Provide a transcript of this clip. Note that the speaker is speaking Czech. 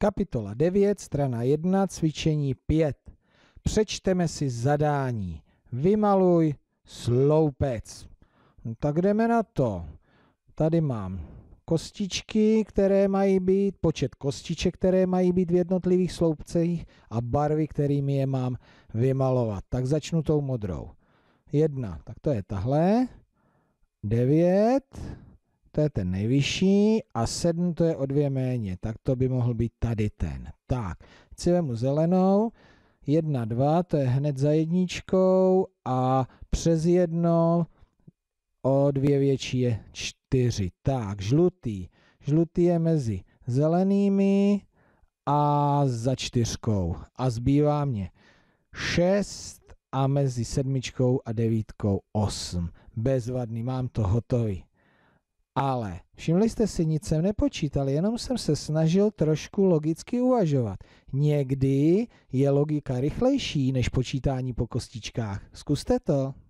Kapitola 9, strana 1, cvičení 5. Přečteme si zadání. Vymaluj sloupec. No tak jdeme na to. Tady mám kostičky, které mají být, počet kostiček, které mají být v jednotlivých sloupcích a barvy, kterými je mám vymalovat. Tak začnu tou modrou. Jedna, tak to je tahle. Devět. To je ten nejvyšší a 7 to je o dvě méně, tak to by mohl být tady ten. Tak, si vemu zelenou, 1, 2, to je hned za jedničkou a přes jedno o dvě větší je 4. Tak, žlutý. Žlutý je mezi zelenými a za čtyřkou. A zbývá mě 6 a mezi sedmičkou a devítkou 8. Bezvadný, mám to hotový. Ale všimli jste si, nic jsem nepočítal, jenom jsem se snažil trošku logicky uvažovat. Někdy je logika rychlejší než počítání po kostičkách. Zkuste to.